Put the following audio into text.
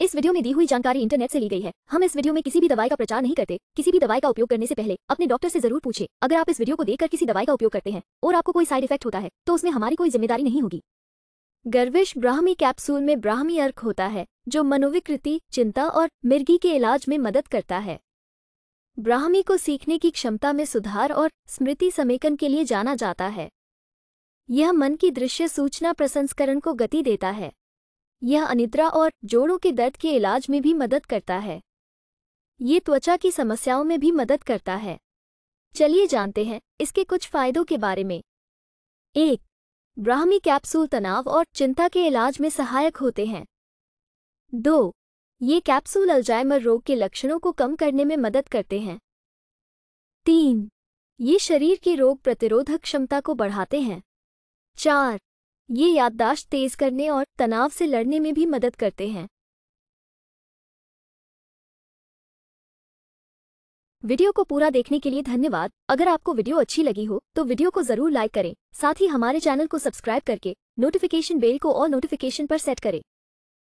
इस वीडियो में दी हुई जानकारी इंटरनेट से ली गई है हम इस वीडियो में किसी भी दवाई का प्रचार नहीं करते किसी भी दवाई का उपयोग करने से पहले अपने डॉक्टर से जरूर पूछे अगर आप इस वीडियो को देखकर किसी दवाई का उपयोग करते हैं और आपको कोई साइड इफेक्ट होता है तो उसमें हमारी कोई जिम्मेदारी नहीं होगी गर्विश ब्राह्मी कैप्सूल में ब्राह्मी अर्क होता है जो मनोविकृति चिंता और मिर्गी के इलाज में मदद करता है ब्राह्मी को सीखने की क्षमता में सुधार और स्मृति समेकन के लिए जाना जाता है यह मन की दृश्य सूचना प्रसंस्करण को गति देता है यह अनिद्रा और जोड़ों के दर्द के इलाज में भी मदद करता है ये त्वचा की समस्याओं में भी मदद करता है चलिए जानते हैं इसके कुछ फायदों के बारे में एक ब्राह्मी कैप्सूल तनाव और चिंता के इलाज में सहायक होते हैं दो ये कैप्सूल अल्जाइमर रोग के लक्षणों को कम करने में मदद करते हैं तीन ये शरीर की रोग प्रतिरोधक क्षमता को बढ़ाते हैं चार ये याददाश्त तेज करने और तनाव से लड़ने में भी मदद करते हैं वीडियो को पूरा देखने के लिए धन्यवाद अगर आपको वीडियो अच्छी लगी हो तो वीडियो को जरूर लाइक करें साथ ही हमारे चैनल को सब्सक्राइब करके नोटिफिकेशन बेल को और नोटिफिकेशन पर सेट करें